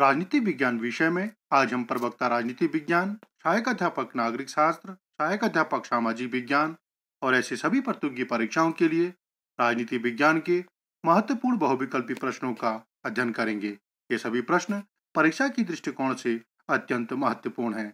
राजनीति विज्ञान विषय में आज हम प्रवक्ता राजनीति विज्ञान सहायक अध्यापक नागरिक शास्त्र सहायक अध्यापक सामाजिक विज्ञान और ऐसे सभी प्रतियोगी परीक्षाओं के लिए राजनीति विज्ञान के महत्वपूर्ण बहुविकल्पी प्रश्नों का अध्ययन करेंगे ये सभी प्रश्न परीक्षा की दृष्टिकोण से अत्यंत महत्वपूर्ण है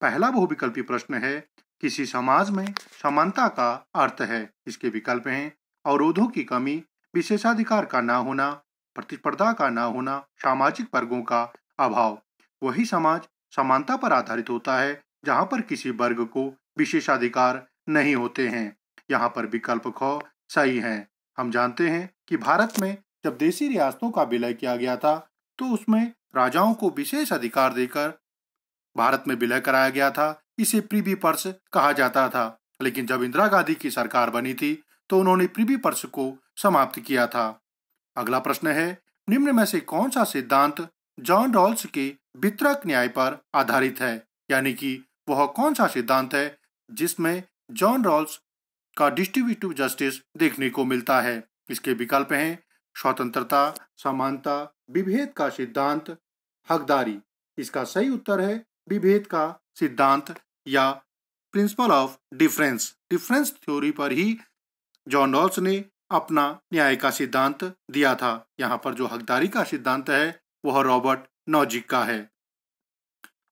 पहला बहुविकल्पी प्रश्न है किसी समाज में समानता का अर्थ है इसके विकल्प हैं अवरोधों की कमी विशेषाधिकार का ना होना प्रतिस्पर्धा का न होना सामाजिक वर्गों का अभाव वही समाज समानता पर आधारित होता है जहां पर किसी वर्ग को विशेषाधिकार नहीं होते हैं यहाँ पर विकल्प ख सही हैं हम जानते हैं कि भारत में जब देसी रियासतों का विलय किया गया था तो उसमें राजाओं को विशेष अधिकार देकर भारत में विलय कराया गया था इसे प्रीवी पर्स कहा जाता था लेकिन जब इंदिरा गांधी की सरकार बनी थी तो उन्होंने प्रीवी पर्स को समाप्त किया था अगला प्रश्न है निम्न में से कौन सा सिद्धांत जॉन रॉल्स के वितरक न्याय पर आधारित है यानी कि वह कौन सा सिद्धांत है जिसमें जॉन रॉल्स का डिस्ट्रीब्यूटिव जस्टिस देखने को मिलता है इसके विकल्प हैं स्वतंत्रता समानता विभेद का सिद्धांत हकदारी इसका सही उत्तर है विभेद का सिद्धांत या principle of difference difference theory पर ही जॉन रॉल्स ने अपना न्याय का सिद्धांत दिया था यहाँ पर जो हकदारी का सिद्धांत है वह रॉबर्ट नौजिक का है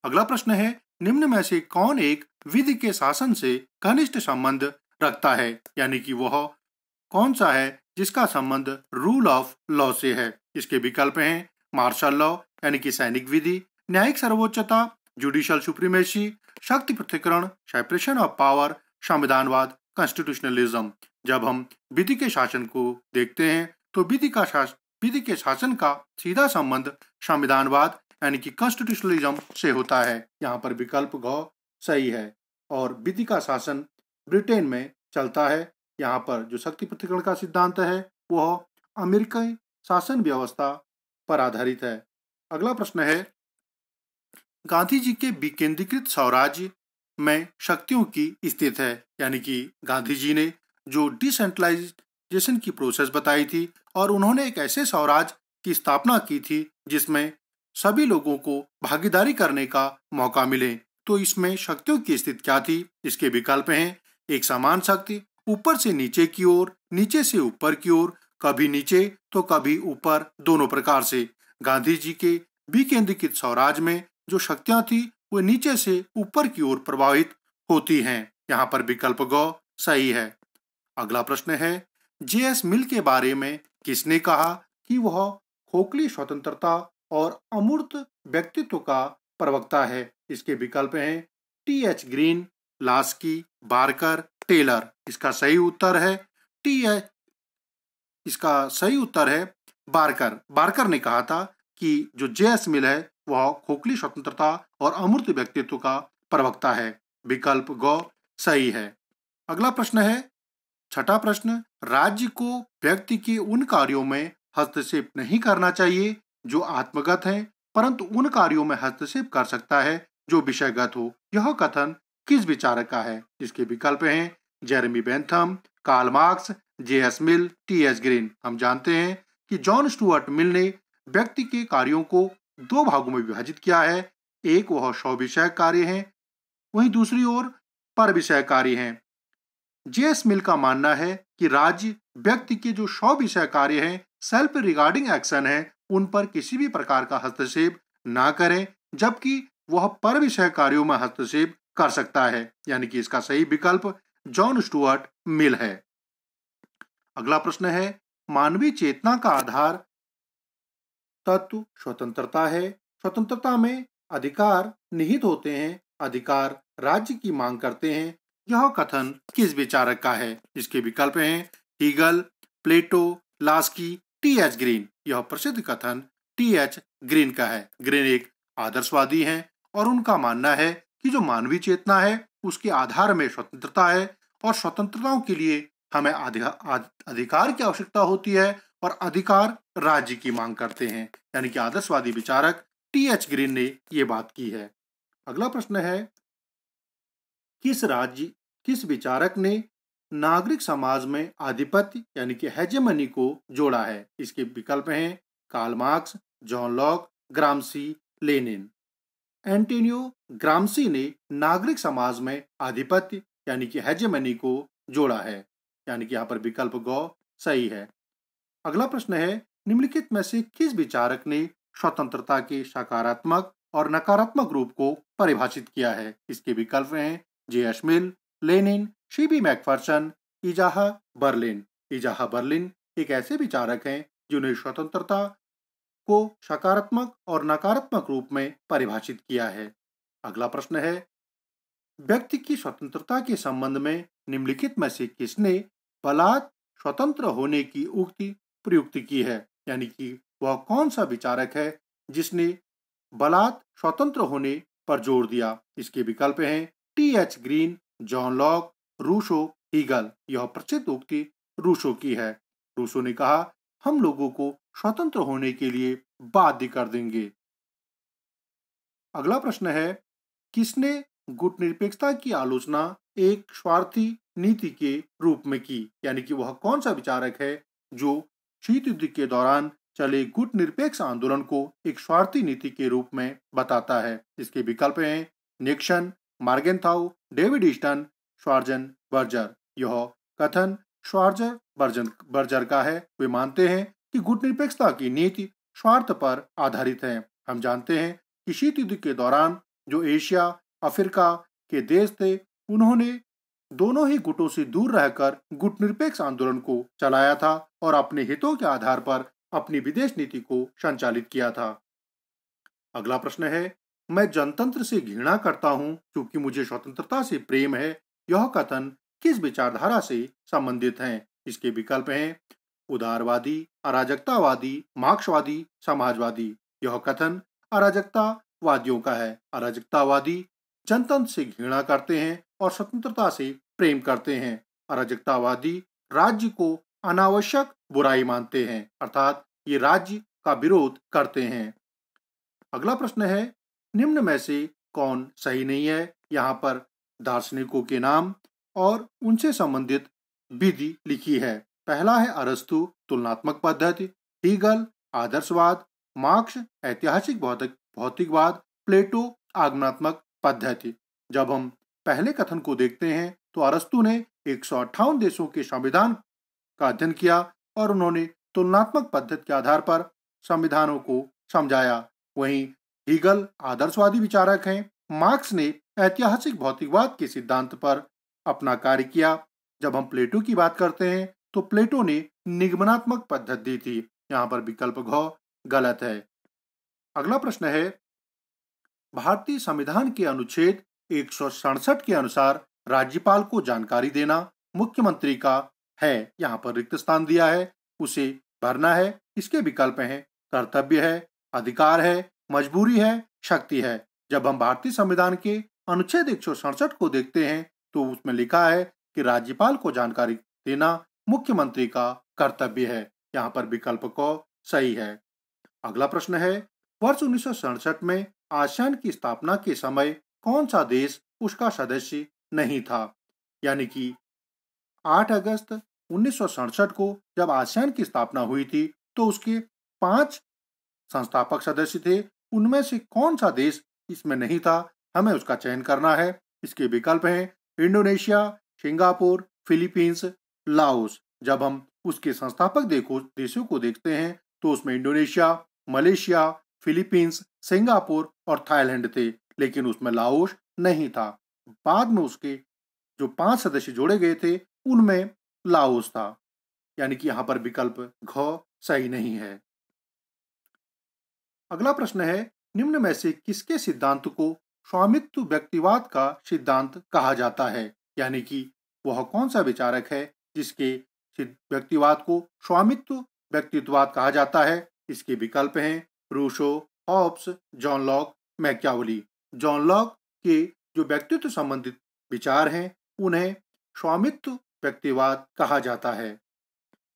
अगला प्रश्न है निम्न में से कौन एक विधि के शासन से घनिष्ठ संबंध रखता है यानी कि वह कौन सा है जिसका संबंध रूल ऑफ लॉ से है इसके विकल्प हैं मार्शल लॉ यानी कि सैनिक विधि न्यायिक सर्वोच्चता जुडिशियल सुप्रीमेसी शक्ति पृथ्वीकरण सेपरेशन ऑफ पावर संविधानवाद कॉन्स्टिट्यूशनलिज्म जब हम विधि के शासन को देखते हैं तो विधि का शासन विधि के शासन का सीधा संबंध संविधानवाद यानी कि कॉन्स्टिट्यूशनलिज्म से होता है यहाँ पर विकल्प घ सही है और विधि का शासन ब्रिटेन में चलता है यहाँ पर जो शक्ति प्रतिकरण का सिद्धांत है वह अमेरिकी शासन व्यवस्था पर आधारित है अगला प्रश्न है गांधी जी के विकेंद्रीकृत स्वराज्य में शक्तियों की स्थित है यानी कि गांधी जी ने जो डिसेंट्रलाइजेशन की प्रोसेस बताई थी और उन्होंने एक ऐसे स्वराज की स्थापना की थी जिसमें सभी लोगों को भागीदारी करने का मौका मिले तो इसमें शक्तियों की स्थिति क्या थी इसके विकल्प हैं एक समान शक्ति ऊपर से नीचे की ओर नीचे से ऊपर की ओर कभी नीचे तो कभी ऊपर दोनों प्रकार से गांधी जी के विकेंद्रीकृत स्वराज में जो शक्तियां थी वे नीचे से ऊपर की ओर प्रभावित होती हैं यहाँ पर विकल्प ग सही है अगला प्रश्न है जेएस मिल के बारे में किसने कहा कि वह खोखली स्वतंत्रता और अमूर्त व्यक्तित्व का प्रवक्ता है इसके विकल्प हैं T H Green Laski Barker Taylor इसका सही उत्तर है टी एच इसका सही उत्तर है बारकर बारकर ने कहा था कि जो जेएस मिल है वह खोखली स्वतंत्रता और अमूर्त व्यक्तित्व का प्रवक्ता है विकल्प गौ सही है अगला प्रश्न है छठा प्रश्न राज्य को व्यक्ति के उन कार्यों में हस्तक्षेप नहीं करना चाहिए जो आत्मगत हैं परंतु उन कार्यों में हस्तक्षेप कर सकता है जो विषयगत हो यह कथन किस विचारक का है इसके विकल्प हैं Jeremy Bentham Karl Marx J S Mill T S Green हम जानते हैं कि जॉन स्टुअर्ट मिल ने व्यक्ति के कार्यों को दो भागों में विभाजित किया है एक वह स्व विषय कार्य है वहीं दूसरी ओर पर विषय कार्य है जेएस मिल का मानना है कि राज्य व्यक्ति के जो सौ विषय कार्य हैं सेल्फ रिगार्डिंग एक्शन है उन पर किसी भी प्रकार का हस्तक्षेप ना करें जबकि वह पर विषय कार्यों में हस्तक्षेप कर सकता है यानी कि इसका सही विकल्प जॉन स्टुअर्ट मिल है अगला प्रश्न है मानवीय चेतना का आधार तत्व स्वतंत्रता है स्वतंत्रता में अधिकार निहित होते हैं अधिकार राज्य की मांग करते हैं यह कथन किस विचारक का है इसके विकल्प हैं Hegel Plato Laski T H Green यह प्रसिद्ध कथन टी एच ग्रीन का है ग्रीन एक आदर्शवादी हैं और उनका मानना है कि जो मानवीय चेतना है उसके आधार में स्वतंत्रता है और स्वतंत्रताओं के लिए हमें अधिकार की आवश्यकता होती है और अधिकार राज्य की मांग करते हैं यानी कि आदर्शवादी विचारक टी एच ग्रीन ने ये बात की है अगला प्रश्न है किस राज्य किस विचारक ने नागरिक समाज में आधिपत्य यानी कि हेजेमनी को जोड़ा है इसके विकल्प हैं Karl Marx John Locke Gramsci Lenin Antonio Gramsci ने नागरिक समाज में आधिपत्य यानी कि हेजेमनी को जोड़ा है यानी कि यहाँ पर विकल्प गौ सही है अगला प्रश्न है निम्नलिखित में से किस विचारक ने स्वतंत्रता के सकारात्मक और नकारात्मक रूप को परिभाषित किया है इसके विकल्प हैं J Mill, Lenin C B Macpherson Isaiah Berlin Isaiah Berlin एक ऐसे विचारक हैं जिन्हें स्वतंत्रता को सकारात्मक और नकारात्मक रूप में परिभाषित किया है अगला प्रश्न है व्यक्ति की स्वतंत्रता के संबंध में निम्नलिखित में से किसने बलात् स्वतंत्र होने की उक्ति प्रयुक्त की है यानी कि वह कौन सा विचारक है जिसने बलात् स्वतंत्र होने पर जोर दिया इसके विकल्प हैं T H Green John Locke Rousseau Hegel यह प्रसिद्ध उक्ति रूसो की है रूसो ने कहा हम लोगों को स्वतंत्र होने के लिए बाध्य कर देंगे अगला प्रश्न है किसने गुटनिरपेक्षता की आलोचना एक स्वार्थी नीति के रूप में की यानी कि वह कौन सा विचारक है जो शीत युद्ध के दौरान चले गुट निरपेक्ष आंदोलन को एक स्वार्थी नीति के रूप में बताता है इसके विकल्प हैं निक्षण Morgenthau David Easton Schwarzenberger यह कथन श्वार्जर बर्जन बर्जर का है वे मानते हैं कि गुटनिरपेक्षता की नीति स्वार्थ पर आधारित है हम जानते हैं कि शीत युद्ध के दौरान जो एशिया अफ्रीका के देश थे उन्होंने दोनों ही गुटों से दूर रहकर गुटनिरपेक्ष आंदोलन को चलाया था और अपने हितों के आधार पर अपनी विदेश नीति को संचालित किया था अगला प्रश्न है मैं जनतंत्र से घृणा करता हूं क्योंकि मुझे स्वतंत्रता से प्रेम है यह कथन किस विचारधारा से संबंधित है इसके विकल्प हैं उदारवादी अराजकतावादी मार्क्सवादी समाजवादी यह कथन अराजकता का है अराजकतावादी जनतंत्र से घृणा करते हैं और स्वतंत्रता से प्रेम करते हैं अराजकतावादी राज्य को अनावश्यक बुराई मानते हैं अर्थात ये राज्य का विरोध करते हैं अगला प्रश्न है निम्न में से कौन सही नहीं है यहाँ पर दार्शनिकों के नाम और उनसे संबंधित विधि लिखी है पहला है अरस्तु तुलनात्मक पद्धति हीगल आदर्शवाद मार्क्स ऐतिहासिक भौतिक भौतिकवाद प्लेटो आगमनात्मक पद्धति जब हम पहले कथन को देखते हैं तो अरस्तु ने एक देशों के संविधान का अध्ययन किया और उन्होंने तुलनात्मक पद्धति के आधार पर संविधानों को समझाया वहीं हीगल आदर्शवादी विचारक हैं मार्क्स ने ऐतिहासिक भौतिकवाद के सिद्धांत पर अपना कार्य किया जब हम प्लेटो की बात करते हैं तो प्लेटो ने निगमनात्मक पद्धति दी थी यहाँ पर विकल्प घ गलत है अगला प्रश्न है भारतीय संविधान के अनुच्छेद एक के अनुसार राज्यपाल को जानकारी देना मुख्यमंत्री का है यहाँ पर रिक्त स्थान दिया है उसे भरना है इसके विकल्प हैं कर्तव्य है अधिकार है मजबूरी है शक्ति है जब हम भारतीय संविधान के अनुच्छेद एक को देखते हैं तो उसमें लिखा है कि राज्यपाल को जानकारी देना मुख्यमंत्री का कर्तव्य है यहाँ पर विकल्प को सही है अगला प्रश्न है वर्ष उन्नीस में आसियान की स्थापना के समय कौन सा देश उसका सदस्य नहीं था यानी कि 8 अगस्त उन्नीस को जब आसियान की स्थापना हुई थी तो उसके पांच संस्थापक सदस्य थे उनमें से कौन सा देश इसमें नहीं था हमें उसका चयन करना है इसके विकल्प हैं इंडोनेशिया सिंगापुर फिलीपींस लाओस जब हम उसके संस्थापक देशों को देखते हैं तो उसमें इंडोनेशिया मलेशिया फिलीपींस सिंगापुर और थाईलैंड थे लेकिन उसमें लाओस नहीं था बाद में उसके जो पांच सदस्य जोड़े गए थे उनमें लाओस था यानी कि यहाँ पर विकल्प घ सही नहीं है अगला प्रश्न है निम्न में से किसके सिद्धांत को स्वामित्व व्यक्तिवाद का सिद्धांत कहा जाता है यानी कि वह कौन सा विचारक है जिसके व्यक्तिवाद को स्वामित्व व्यक्तित्ववाद कहा जाता है इसके विकल्प हैं Rousseau Hobbes John Locke Machiavelli John Locke के जो व्यक्तित्व संबंधित विचार हैं उन्हें स्वामित्व व्यक्तिवाद कहा जाता है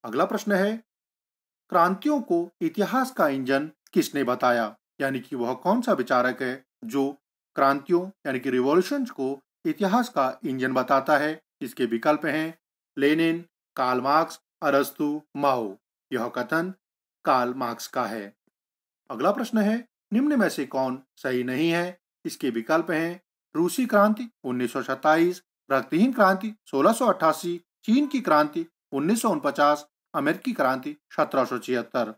अगला प्रश्न है क्रांतियों को इतिहास का इंजन किसने बताया यानी कि वह कौन सा विचारक है जो क्रांतियों यानी कि रिवॉल्यूशन को इतिहास का इंजन बताता है इसके विकल्प हैं लेनिन कार्ल मार्क्स अरस्तु माओ यह कथन कार्ल मार्क्स का है अगला प्रश्न है निम्न में से कौन सही नहीं है इसके विकल्प हैं रूसी क्रांति उन्नीस रक्तहीन क्रांति सोलह चीन की क्रांति उन्नीस अमेरिकी क्रांति सत्रह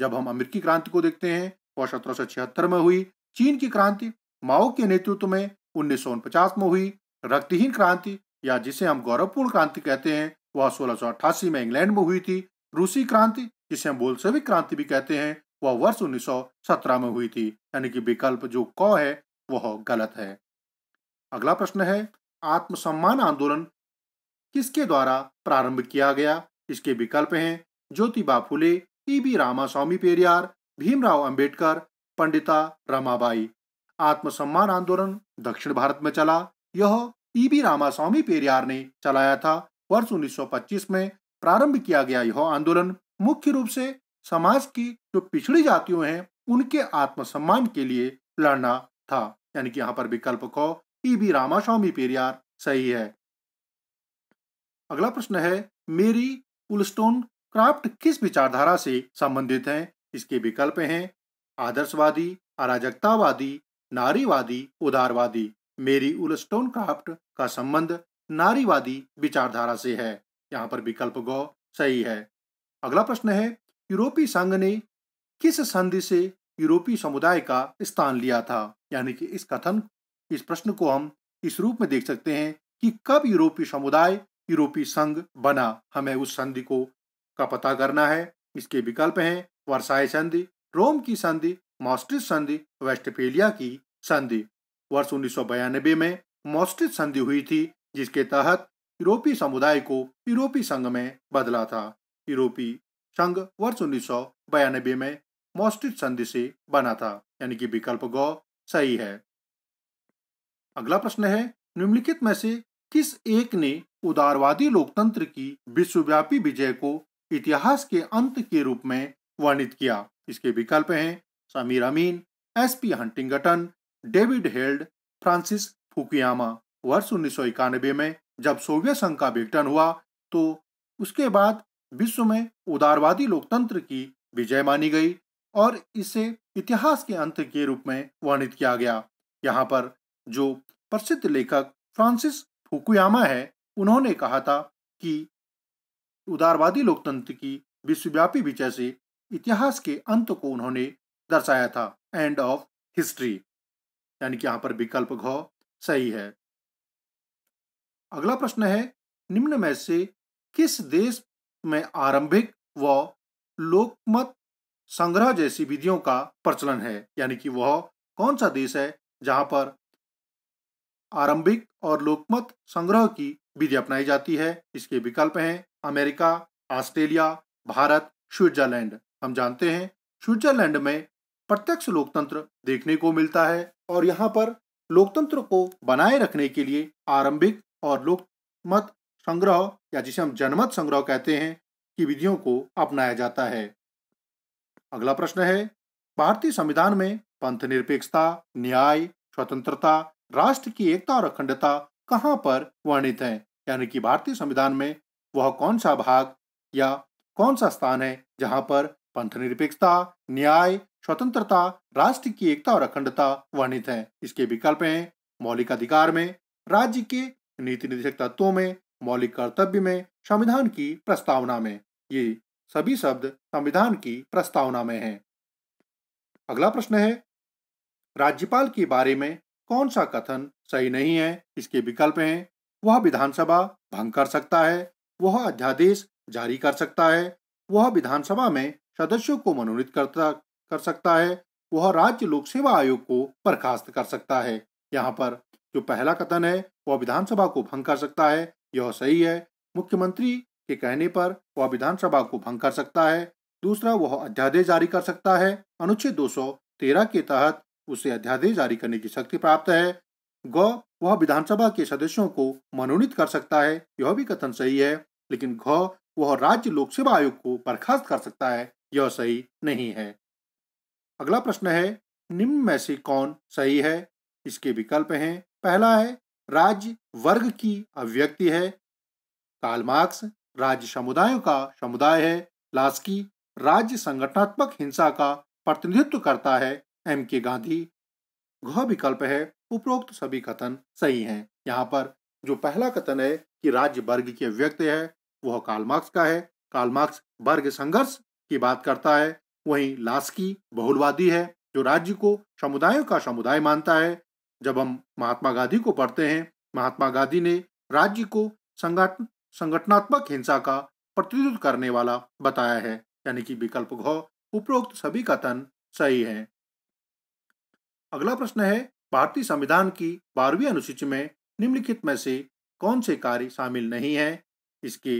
जब हम अमेरिकी क्रांति को देखते हैं सौ छिहत्तर में हुई चीन की क्रांति माओ के नेतृत्व में उन्नीस में हुई रक्तहीन क्रांति या जिसे हम गौरवपूर्ण क्रांति कहते हैं वह सोलह में इंग्लैंड में हुई थी रूसी क्रांति जिसे हम बोलसेविक क्रांति भी कहते हैं वह वर्ष उन्नीस में हुई थी यानी कि विकल्प जो क है वह गलत है अगला प्रश्न है आत्मसम्मान आंदोलन किसके द्वारा प्रारंभ किया गया इसके विकल्प हैं ज्योतिबा फुले टी बी रामास्वामी पेरियार भीमराव अंबेडकर पंडिता रमाबाई आत्मसम्मान आंदोलन दक्षिण भारत में चला यह टी बी रामास्वामी पेरियार ने चलाया था वर्ष 1925 में प्रारंभ किया गया यह आंदोलन मुख्य रूप से समाज की जो पिछड़ी जातियों हैं उनके आत्मसम्मान के लिए लड़ना था यानी कि यहाँ पर विकल्प को ई बी रामास्वामी पेरियार सही है अगला प्रश्न है मेरी पुलस्टोन क्राफ्ट किस विचारधारा से संबंधित हैं इसके विकल्प हैं आदर्शवादी अराजकतावादी नारीवादी उदारवादी मेरी उलस्टोन क्राफ्ट का संबंध नारीवादी विचारधारा से है यहाँ पर विकल्प गौ सही है अगला प्रश्न है यूरोपीय संघ ने किस संधि से यूरोपीय समुदाय का स्थान लिया था यानी कि इस कथन इस प्रश्न को हम इस रूप में देख सकते हैं कि कब यूरोपीय समुदाय यूरोपीय संघ बना हमें उस संधि को का पता करना है इसके विकल्प हैं वर्षाई संधि रोम की संधि मॉस्ट्रिस संधि वेस्टफेलिया की संधि वर्ष उन्नीस में मॉस्ट्रिस संधि हुई थी जिसके तहत यूरोपीय समुदाय को यूरोपीय संघ में बदला था यूरोपीय संघ वर्ष उन्नीस में मॉस्ट्रिस संधि से बना था यानी कि विकल्प गौ सही है अगला प्रश्न है निम्नलिखित में से किस एक ने उदारवादी लोकतंत्र की विश्वव्यापी विजय को इतिहास के अंत के रूप में वर्णित किया इसके विकल्प हैं Samir Amin S P Huntington David Held Francis Fukuyama वर्ष उन्नीस में जब सोवियत संघ का विघटन हुआ तो उसके बाद विश्व में उदारवादी लोकतंत्र की विजय मानी गई और इसे इतिहास के अंत के रूप में वर्णित किया गया यहाँ पर जो प्रसिद्ध लेखक फ्रांसिस फुकुयामा है उन्होंने कहा था कि उदारवादी लोकतंत्र की विश्वव्यापी विजय से इतिहास के अंत को उन्होंने दर्शाया था एंड ऑफ हिस्ट्री यानी कि यहां पर विकल्प घ सही है अगला प्रश्न है निम्न में से किस देश में आरंभिक व लोकमत संग्रह जैसी विधियों का प्रचलन है यानी कि वह कौन सा देश है जहां पर आरंभिक और लोकमत संग्रह की विधि अपनाई जाती है इसके विकल्प हैं अमेरिका ऑस्ट्रेलिया भारत स्विट्जरलैंड हम जानते हैं स्विट्जरलैंड में प्रत्यक्ष लोकतंत्र देखने को मिलता है और यहाँ पर लोकतंत्र को बनाए रखने के लिए आरंभिक और लोकमत संग्रह या जिसे हम जनमत संग्रह कहते हैं की विधियों को अपनाया जाता है अगला प्रश्न है भारतीय संविधान में पंथ निरपेक्षता न्याय स्वतंत्रता राष्ट्र की एकता और अखंडता कहाँ पर वर्णित है यानी कि भारतीय संविधान में वह कौन सा भाग या कौन सा स्थान है जहां पर पंथ निरपेक्षता न्याय स्वतंत्रता राष्ट्र की एकता और अखंडता वर्णित है इसके विकल्प हैं मौलिक अधिकार में राज्य के नीति निर्देशक तत्वों में मौलिक कर्तव्य में संविधान की प्रस्तावना में ये सभी शब्द संविधान की प्रस्तावना में हैं। अगला प्रश्न है राज्यपाल के बारे में कौन सा कथन सही नहीं है इसके विकल्प हैं वह विधानसभा भंग कर सकता है वह अध्यादेश जारी कर सकता है वह विधानसभा में सदस्यों को मनोनीत करता कर सकता है वह राज्य लोक सेवा आयोग को बर्खास्त कर सकता है यहाँ पर जो पहला कथन है वह विधानसभा को भंग कर सकता है यह सही है मुख्यमंत्री के कहने पर वह विधानसभा को भंग कर सकता है दूसरा वह अध्यादेश जारी कर सकता है अनुच्छेद 213 के तहत उसे अध्यादेश जारी करने की शक्ति प्राप्त है ग वह विधानसभा के सदस्यों को मनोनीत कर सकता है यह भी कथन सही है लेकिन घ वह राज्य लोक सेवा आयोग को बर्खास्त कर सकता है यह सही नहीं है अगला प्रश्न है निम्न में से कौन सही है इसके विकल्प हैं पहला है राज्य वर्ग की अभिव्यक्ति है कालमार्क्स राज्य समुदायों का समुदाय है लास्की राज्य संगठनात्मक हिंसा का प्रतिनिधित्व करता है एम के गांधी घ विकल्प है उपरोक्त सभी कथन सही हैं। यहाँ पर जो पहला कथन है कि राज्य वर्ग के व्यक्ति है वह कालमार्क्स का है कालमार्क्स वर्ग संघर्ष की बात करता है वहीं लास्की बहुलवादी है जो राज्य को समुदायों का समुदाय मानता है जब हम महात्मा गांधी को पढ़ते हैं महात्मा गांधी ने राज्य को संगठन संगठनात्मक हिंसा का प्रतिरोध करने वाला बताया है यानी कि विकल्प घ उपरोक्त सभी कथन सही है अगला प्रश्न है भारतीय संविधान की बारहवीं अनुसूची में निम्नलिखित में से कौन से कार्य शामिल नहीं है इसके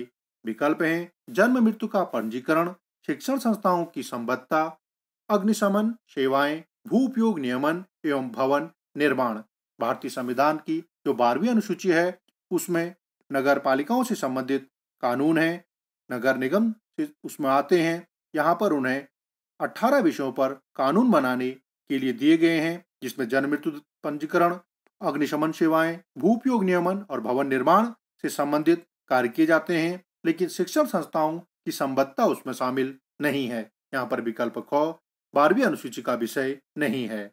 विकल्प हैं जन्म मृत्यु का पंजीकरण शिक्षण संस्थाओं की संबद्धता अग्निशमन सेवाएं भू उपयोग नियमन एवं भवन निर्माण भारतीय संविधान की जो बारहवीं अनुसूची है उसमें नगर पालिकाओं से संबंधित कानून हैं नगर निगम से उसमें आते हैं यहाँ पर उन्हें 18 विषयों पर कानून बनाने के लिए दिए गए हैं जिसमें जन मृत्यु पंजीकरण अग्निशमन सेवाएं भूपयोग नियमन और भवन निर्माण से संबंधित कार्य किए जाते हैं लेकिन शिक्षण संस्थाओं की संबद्धता उसमें शामिल नहीं है यहाँ पर विकल्प ख बारहवीं अनुसूची का विषय नहीं है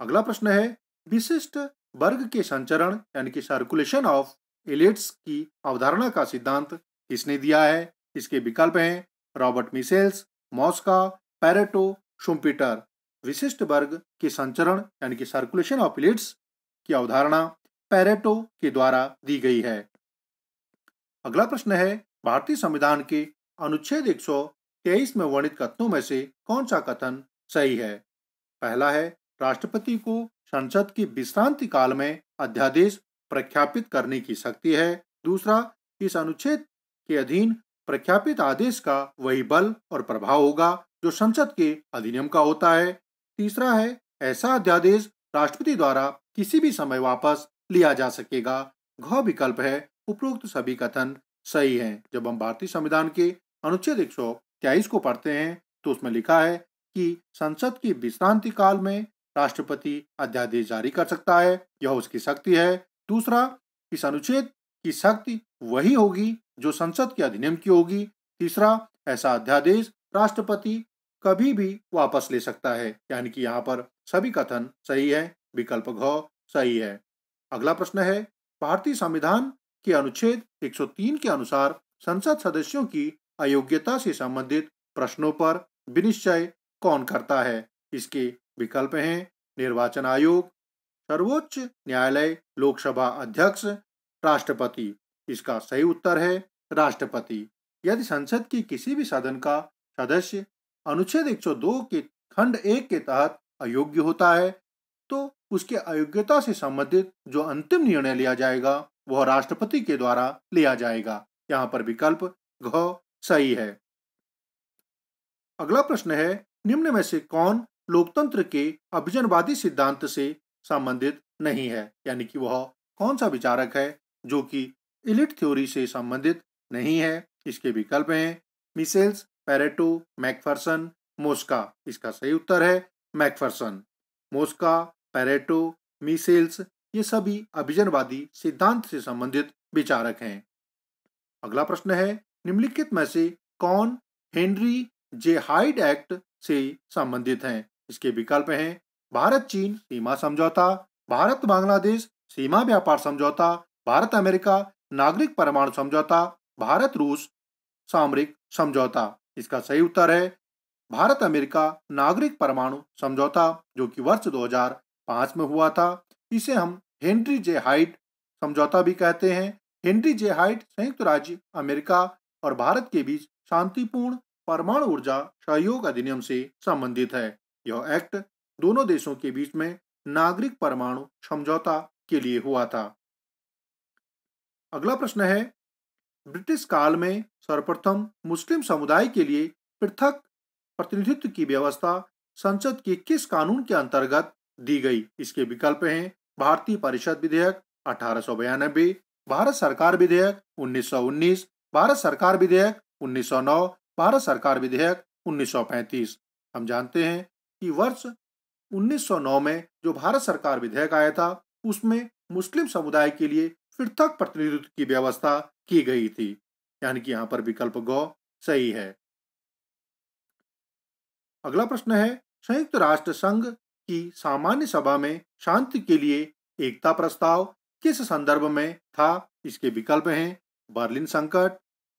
अगला प्रश्न है विशिष्ट वर्ग के संचरण यानी कि सर्कुलेशन ऑफ एलिट्स की अवधारणा का सिद्धांत किसने दिया है इसके विकल्प हैं Robert Michels Mosca Pareto Schumpeter विशिष्ट वर्ग के संचरण यानी कि सर्कुलेशन ऑफ प्लेट्स की अवधारणा पैरेटो के द्वारा दी गई है अगला प्रश्न है भारतीय संविधान के अनुच्छेद एक में वर्णित कथनों में से कौन सा कथन सही है पहला है राष्ट्रपति को संसद की विश्रांति काल में अध्यादेश प्रख्यापित करने की शक्ति है दूसरा इस अनुच्छेद के अधीन प्रख्यापित आदेश का वही बल और प्रभाव होगा जो संसद के अधिनियम का होता है तीसरा है ऐसा अध्यादेश राष्ट्रपति द्वारा किसी भी समय वापस लिया जा सकेगा घ विकल्प है उपरोक्त सभी कथन सही है जब हम भारतीय संविधान के अनुच्छेद एक को पढ़ते हैं तो उसमें लिखा है कि संसद की विश्रांति काल में राष्ट्रपति अध्यादेश जारी कर सकता है यह उसकी शक्ति है दूसरा इस अनुच्छेद की शक्ति वही होगी जो संसद के अधिनियम की होगी तीसरा ऐसा अध्यादेश राष्ट्रपति कभी भी वापस ले सकता है यानी कि यहाँ पर सभी कथन सही है विकल्प घ सही है अगला प्रश्न है भारतीय संविधान के अनुच्छेद 103 के अनुसार संसद सदस्यों की अयोग्यता से संबंधित प्रश्नों पर विनिश्चय कौन करता है इसके विकल्प हैं निर्वाचन आयोग सर्वोच्च न्यायालय लोकसभा अध्यक्ष राष्ट्रपति इसका सही उत्तर है राष्ट्रपति यदि संसद के किसी भी सदन का सदस्य अनुच्छेद 102 के खंड एक के तहत अयोग्य होता है तो उसके अयोग्यता से संबंधित जो अंतिम निर्णय लिया जाएगा वह राष्ट्रपति के द्वारा लिया जाएगा यहाँ पर विकल्प घ सही है अगला प्रश्न है निम्न में से कौन लोकतंत्र के अभिजनवादी सिद्धांत से संबंधित नहीं है यानी कि वह कौन सा विचारक है जो कि इलिट थ्योरी से संबंधित नहीं है इसके विकल्प हैं मिसेल्स पेरेटू मैकफर्सन मोस्का इसका सही उत्तर है मैकफर्सन मोस्का पेरेटो मिसेल्स ये सभी अभिजनवादी सिद्धांत से संबंधित विचारक हैं अगला प्रश्न है निम्नलिखित में से कौन हेनरी जे हाइड एक्ट से संबंधित हैं इसके विकल्प हैं भारत चीन सीमा समझौता भारत बांग्लादेश सीमा व्यापार समझौता भारत अमेरिका नागरिक परमाणु समझौता भारत रूस सामरिक समझौता इसका सही उत्तर है भारत अमेरिका नागरिक परमाणु समझौता जो कि वर्ष 2005 में हुआ था इसे हम हेनरी जे हाइट समझौता भी कहते हैं हेनरी जे हाइट संयुक्त राज्य अमेरिका और भारत के बीच शांतिपूर्ण परमाणु ऊर्जा सहयोग अधिनियम से संबंधित है यह एक्ट दोनों देशों के बीच में नागरिक परमाणु समझौता के लिए हुआ था अगला प्रश्न है ब्रिटिश काल में सर्वप्रथम मुस्लिम समुदाय के लिए पृथक प्रतिनिधित्व की व्यवस्था संसद के किस कानून के अंतर्गत दी गई इसके विकल्प हैं भारतीय परिषद विधेयक अठारह भारत सरकार विधेयक 1919 भारत सरकार विधेयक 1909 भारत सरकार विधेयक 1935 हम जानते हैं कि वर्ष 1909 में जो भारत सरकार विधेयक आया था उसमें मुस्लिम समुदाय के लिए पृथक प्रतिनिधित्व की व्यवस्था की गई थी यानी कि यहां पर विकल्प गौ सही है अगला प्रश्न है संयुक्त राष्ट्र संघ की सामान्य सभा में शांति के लिए एकता प्रस्ताव किस संदर्भ में था इसके विकल्प हैं बर्लिन संकट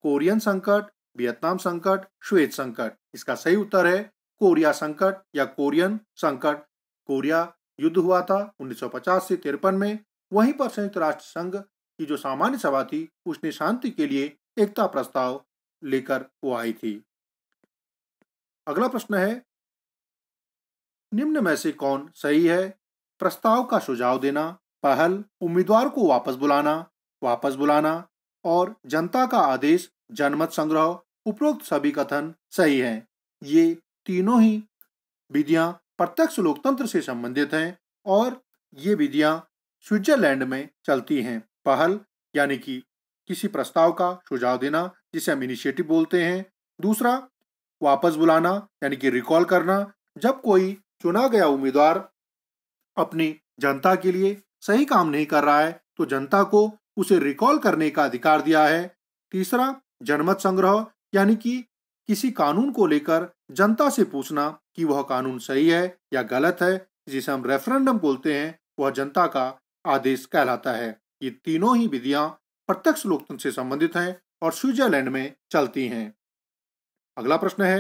कोरियन संकट वियतनाम संकट श्वेत संकट इसका सही उत्तर है कोरिया संकट या कोरियन संकट कोरिया युद्ध हुआ था 1950 से तिरपन में वहीं पर संयुक्त राष्ट्र संघ कि जो सामान्य सभा थी उसने शांति के लिए एकता प्रस्ताव लेकर वो आई थी अगला प्रश्न है निम्न में से कौन सही है प्रस्ताव का सुझाव देना पहल उम्मीदवार को वापस बुलाना वापस बुलाना और जनता का आदेश जनमत संग्रह उपरोक्त सभी कथन सही हैं ये तीनों ही विधियां प्रत्यक्ष लोकतंत्र से संबंधित हैं और ये विधियां स्विट्जरलैंड में चलती हैं पहल यानी कि किसी प्रस्ताव का सुझाव देना जिसे हम इनिशिएटिव बोलते हैं दूसरा वापस बुलाना यानी कि रिकॉल करना जब कोई चुना गया उम्मीदवार अपनी जनता के लिए सही काम नहीं कर रहा है तो जनता को उसे रिकॉल करने का अधिकार दिया है तीसरा जनमत संग्रह यानी कि किसी कानून को लेकर जनता से पूछना कि वह कानून सही है या गलत है जिसे हम रेफरेंडम बोलते हैं वह जनता का आदेश कहलाता है ये तीनों ही विधियां प्रत्यक्ष लोकतंत्र से संबंधित हैं और स्विट्जरलैंड में चलती हैं अगला प्रश्न है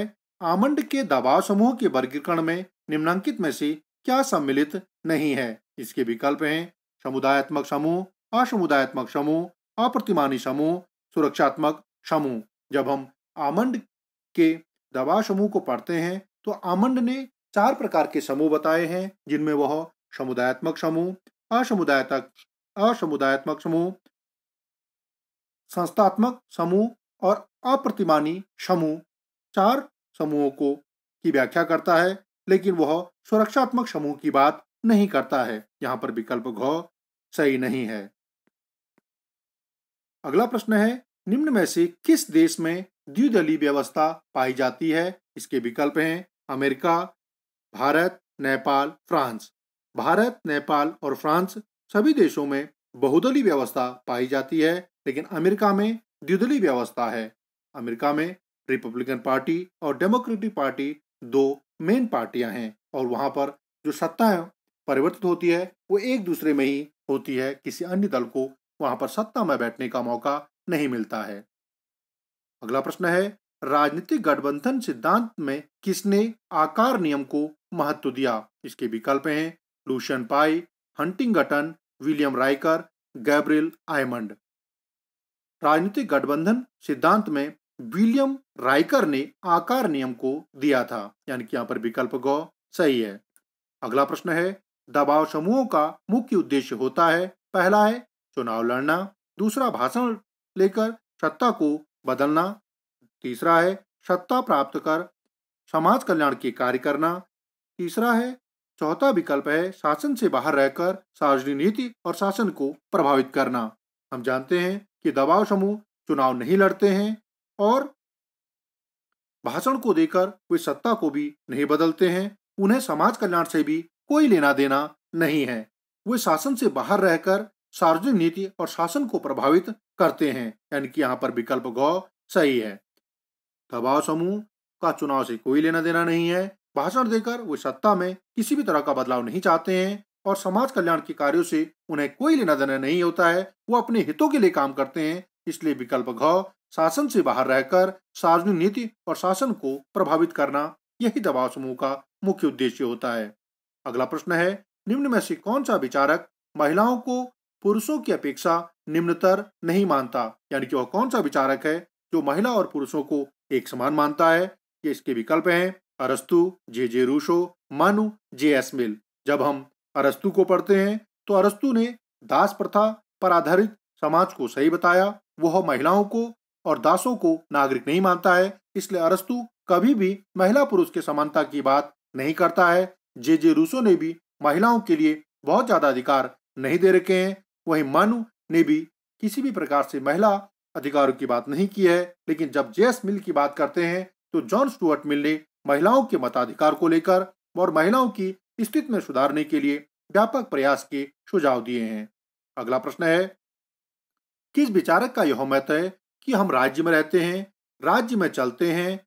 आमंड के दबाव समूह के वर्गीकरण में निम्नांकित में से क्या सम्मिलित नहीं है इसके विकल्प हैं समुदायत्मक समूह असमुदायत्मक समूह अप्रतिमानी समूह सुरक्षात्मक समूह जब हम आमंड के दबाव समूह को पढ़ते हैं तो आमंड ने चार प्रकार के समूह बताए हैं जिनमें वह समुदायत्मक समूह असमुदायतक असमुदायत्मक समूह संस्थात्मक समूह और अप्रतिमानी समूह चार समूहों को की व्याख्या करता है लेकिन वह सुरक्षात्मक समूह की बात नहीं करता है यहाँ पर विकल्प घ सही नहीं है अगला प्रश्न है निम्न में से किस देश में द्विदलीय व्यवस्था पाई जाती है इसके विकल्प हैं अमेरिका भारत नेपाल फ्रांस भारत नेपाल और फ्रांस सभी देशों में बहुदलीय व्यवस्था पाई जाती है लेकिन अमेरिका में द्विदलीय व्यवस्था है अमेरिका में रिपब्लिकन पार्टी और डेमोक्रेटिक पार्टी दो मेन पार्टियां हैं और वहां पर जो सत्ता है परिवर्तित होती है वो एक दूसरे में ही होती है किसी अन्य दल को वहां पर सत्ता में बैठने का मौका नहीं मिलता है अगला प्रश्न है राजनीतिक गठबंधन सिद्धांत में किसने आकार नियम को महत्व दिया इसके विकल्प हैं Lucian Pye Huntington William Riker Gabriel Almond राजनीतिक गठबंधन सिद्धांत में विलियम राइकर ने आकार नियम को दिया था यानी कि यहां पर विकल्प गौ सही है अगला प्रश्न है दबाव समूहों का मुख्य उद्देश्य होता है पहला है चुनाव लड़ना दूसरा भाषण लेकर सत्ता को बदलना तीसरा है सत्ता प्राप्त कर समाज कल्याण के कार्य करना तीसरा है चौथा विकल्प है शासन से बाहर रहकर सार्वजनिक नीति और शासन को प्रभावित करना हम जानते हैं कि दबाव समूह चुनाव नहीं लड़ते हैं और भाषण को देकर वे सत्ता को भी नहीं बदलते हैं उन्हें समाज कल्याण से भी कोई लेना देना नहीं है वे शासन से बाहर रहकर सार्वजनिक नीति और शासन को प्रभावित करते हैं यानी कि यहाँ पर विकल्प गौ सही है दबाव समूह का चुनाव से कोई लेना देना नहीं है भाषण देकर वे सत्ता में किसी भी तरह का बदलाव नहीं चाहते हैं और समाज कल्याण के कार्यों से उन्हें कोई लेना देना नहीं होता है वो अपने हितों के लिए काम करते हैं इसलिए विकल्प घ शासन से बाहर रहकर सार्वजनिक नीति और शासन को प्रभावित करना यही दबाव समूह का मुख्य उद्देश्य होता है अगला प्रश्न है निम्न में से कौन सा विचारक महिलाओं को पुरुषों की अपेक्षा निम्नतर नहीं मानता यानी कि वह कौन सा विचारक है जो महिला और पुरुषों को एक समान मानता है ये इसके विकल्प हैं अरस्तु जे जे रूशो मानु जे एस मिल जब हम अरस्तु को पढ़ते हैं तो अरस्तु ने दास प्रथा पर आधारित समाज को सही बताया वह महिलाओं को और दासों को नागरिक नहीं मानता है इसलिए अरस्तु कभी भी महिला पुरुष के समानता की बात नहीं करता है जे जे रूसो ने भी महिलाओं के लिए बहुत ज्यादा अधिकार नहीं दे रखे हैं वहीं मानु ने भी किसी भी प्रकार से महिला अधिकारों की बात नहीं की है लेकिन जब जेस मिल की बात करते हैं तो जॉन स्टुअर्ट मिल ने महिलाओं के मताधिकार को लेकर और महिलाओं की स्थिति में सुधारने के लिए व्यापक प्रयास के सुझाव दिए हैं अगला प्रश्न है किस विचारक का यह मत है कि हम राज्य में रहते हैं राज्य में चलते हैं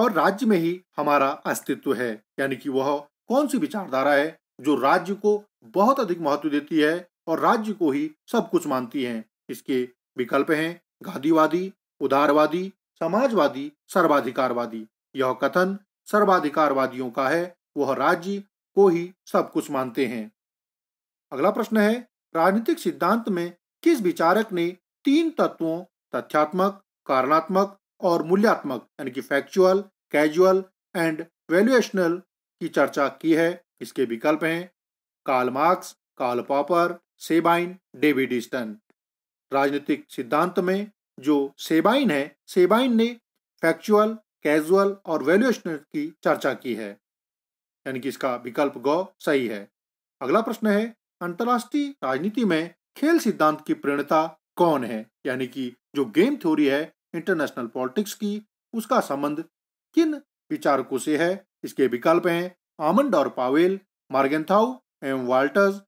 और राज्य में ही हमारा अस्तित्व है यानी कि वह कौन सी विचारधारा है जो राज्य को बहुत अधिक महत्व देती है और राज्य को ही सब कुछ मानती है इसके विकल्प हैं गांधीवादी उदारवादी समाजवादी सर्वाधिकारवादी यह कथन सर्वाधिकारवादियों का है वह राज्य को ही सब कुछ मानते हैं अगला प्रश्न है राजनीतिक सिद्धांत में किस विचारक ने तीन तत्वों तथ्यात्मक कारणात्मक और मूल्यात्मक यानी कि फैक्चुअल कैजुअल एंड वैल्यूएशनल की चर्चा की है इसके विकल्प हैं Karl Marx Karl Popper Sabine David Easton राजनीतिक सिद्धांत में जो सेबाइन है सेबाइन ने फैक्चुअल कैजुअल और वैल्यूएशन की चर्चा की है यानी कि इसका विकल्प गौ सही है अगला प्रश्न है अंतर्राष्ट्रीय राजनीति में खेल सिद्धांत की प्रेरणता कौन है यानी कि जो गेम थ्योरी है इंटरनेशनल पॉलिटिक्स की उसका संबंध किन विचारकों से है इसके विकल्प हैं आमंड और Powell Morgenthau M Walters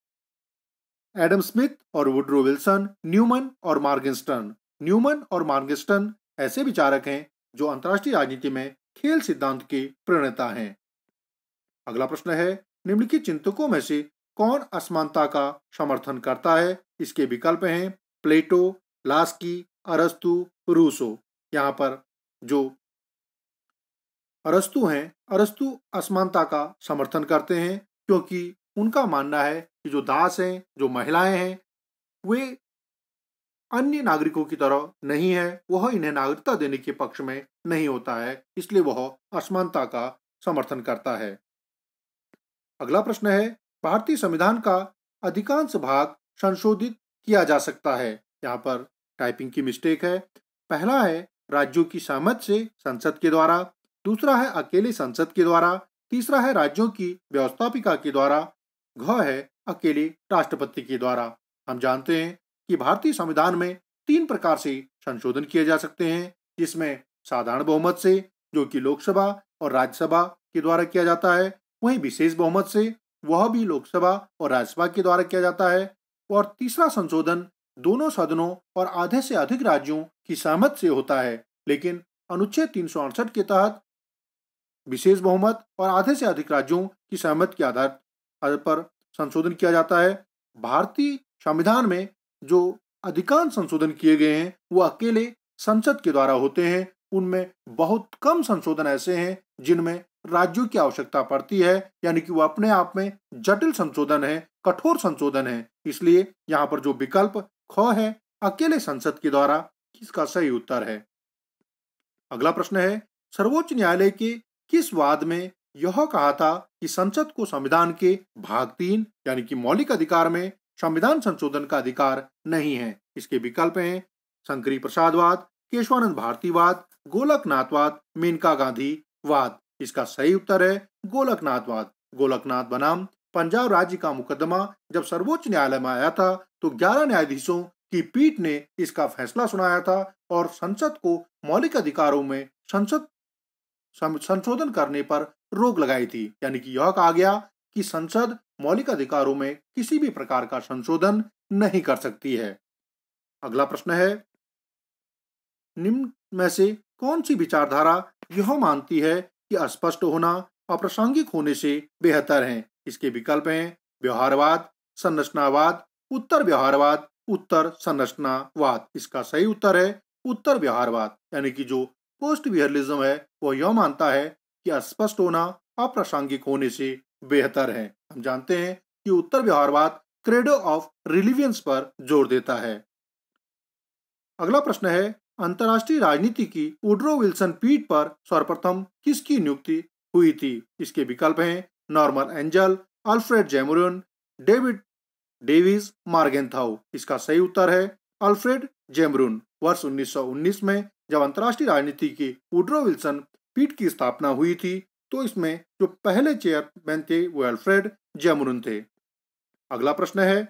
Adam Smith और वुड्रो विल्सन न्यूमन और मार्गिस्टन न्यूमन और मार्गिस्टन ऐसे विचारक हैं जो अंतर्राष्ट्रीय राजनीति में खेल सिद्धांत के प्रणेता हैं अगला प्रश्न है निम्नलिखित चिंतकों में से कौन असमानता का समर्थन करता है इसके विकल्प हैं प्लेटो लास्की अरस्तु रूसो यहाँ पर जो अरस्तु हैं अरस्तु असमानता का समर्थन करते हैं क्योंकि उनका मानना है कि जो दास हैं जो महिलाएं हैं वे अन्य नागरिकों की तरह नहीं है वह इन्हें नागरिकता देने के पक्ष में नहीं होता है इसलिए वह असमानता का समर्थन करता है अगला प्रश्न है भारतीय संविधान का अधिकांश भाग संशोधित किया जा सकता है यहाँ पर टाइपिंग की मिस्टेक है पहला है राज्यों की सहमत से संसद के द्वारा दूसरा है अकेले संसद के द्वारा तीसरा है राज्यों की व्यवस्थापिका के द्वारा घ है अकेले राष्ट्रपति के द्वारा हम जानते हैं कि भारतीय संविधान में तीन प्रकार से संशोधन किए जा सकते हैं जिसमें साधारण बहुमत से जो कि लोकसभा और राज्यसभा के द्वारा किया जाता है वहीं विशेष बहुमत से वह भी लोकसभा और राज्यसभा के द्वारा किया जाता है और तीसरा संशोधन दोनों सदनों और आधे से अधिक राज्यों की सहमत से होता है लेकिन अनुच्छेद तीन के तहत विशेष बहुमत और आधे से अधिक राज्यों की सहमत के आधार पर संशोधन किया जाता है भारतीय संविधान में जो अधिकांश संशोधन किए गए हैं वो अकेले संसद के द्वारा होते हैं उनमें बहुत कम संशोधन ऐसे हैं जिनमें राज्यों की आवश्यकता पड़ती है यानी कि वो अपने आप में जटिल संशोधन है कठोर संशोधन है इसलिए यहाँ पर जो विकल्प ख है अकेले संसद के द्वारा इसका सही उत्तर है अगला प्रश्न है सर्वोच्च न्यायालय के किस वाद में यह कहा था कि संसद को संविधान के भाग तीन यानी कि मौलिक अधिकार में संविधान संशोधन का अधिकार नहीं है इसके विकल्प हैं शंकरी प्रसादवाद केशवानंद भारतीवाद गोलकनाथवाद मेनका गांधी वाद इसका सही उत्तर है गोलकनाथवाद गोलकनाथ बनाम पंजाब राज्य का मुकदमा जब सर्वोच्च न्यायालय में आया था तो 11 न्यायाधीशों की पीठ ने इसका फैसला सुनाया था और संसद को मौलिक अधिकारों में संसद संशोधन करने पर रोक लगाई थी यानी कि यह कहा गया कि संसद मौलिक अधिकारों में किसी भी प्रकार का संशोधन नहीं कर सकती है अगला प्रश्न है निम्न में से कौन सी विचारधारा यह मानती है कि अस्पष्ट होना अप्रासंगिक होने से बेहतर है इसके विकल्प हैं व्यवहारवाद संरचनावाद उत्तर व्यवहारवाद उत्तर संरचनावाद इसका सही उत्तर है उत्तर व्यवहारवाद यानी कि जो पोस्ट वियरलिज्म है वह यह मानता है कि अस्पष्ट होना अप्रासंगिक होने से बेहतर है हम जानते हैं कि उत्तर व्यवहारवाद क्रेडो ऑफ रिलीवियंस पर जोर देता है अगला प्रश्न है अंतरराष्ट्रीय राजनीति की उड्रो विल्सन पीठ पर सर्वप्रथम किसकी नियुक्ति हुई थी इसके विकल्प हैं Norman Angell Alfred Zimmern David Davies Morgenthau इसका सही उत्तर है अल्फ्रेड जेमरून वर्ष 1919 में जब अंतरराष्ट्रीय राजनीति की उड्रो विल्सन पीठ की स्थापना हुई थी तो इसमें जो पहले चेयरमैन थे वो अल्फ्रेड जैमरून थे अगला प्रश्न है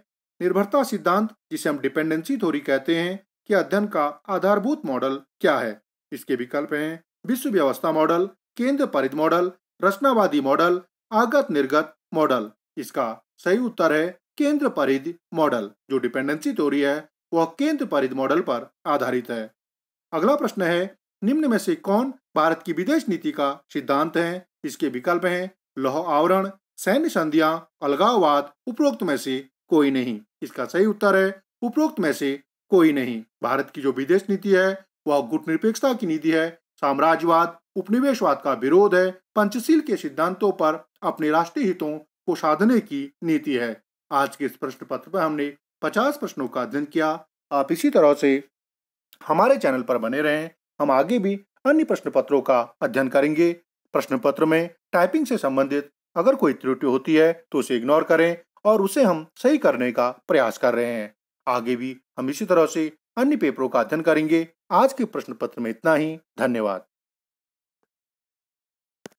निर्भरता सिद्धांत जिसे हम डिपेंडेंसी थोड़ी कहते हैं कि अध्ययन का आधारभूत मॉडल क्या है इसके विकल्प हैं विश्व व्यवस्था मॉडल केंद्र परिद मॉडल रचनावादी मॉडल आगत निर्गत मॉडल इसका सही उत्तर है केंद्र परिध मॉडल जो डिपेंडेंसी थ्योरी है वह केंद्र परिध मॉडल पर आधारित है अगला प्रश्न है निम्न में से कौन भारत की विदेश नीति का सिद्धांत है इसके विकल्प हैं लौह आवरण सैन्य संध्या अलगाववाद उपरोक्त में से कोई नहीं इसका सही उत्तर है उपरोक्त में से कोई नहीं भारत की जो विदेश नीति है वह गुटनिरपेक्षता की नीति है साम्राज्यवाद उपनिवेशवाद का विरोध है पंचशील के सिद्धांतों पर अपने राष्ट्रीय हितों को साधने की नीति है आज के इस प्रश्न पत्र पर हमने 50 प्रश्नों का अध्ययन किया आप इसी तरह से हमारे चैनल पर बने रहें हम आगे भी अन्य प्रश्न पत्रों का अध्ययन करेंगे प्रश्न पत्र में टाइपिंग से संबंधित अगर कोई त्रुटि होती है तो उसे इग्नोर करें और उसे हम सही करने का प्रयास कर रहे हैं आगे भी हम इसी तरह से अन्य पेपरों का अध्ययन करेंगे आज के प्रश्न पत्र में इतना ही धन्यवाद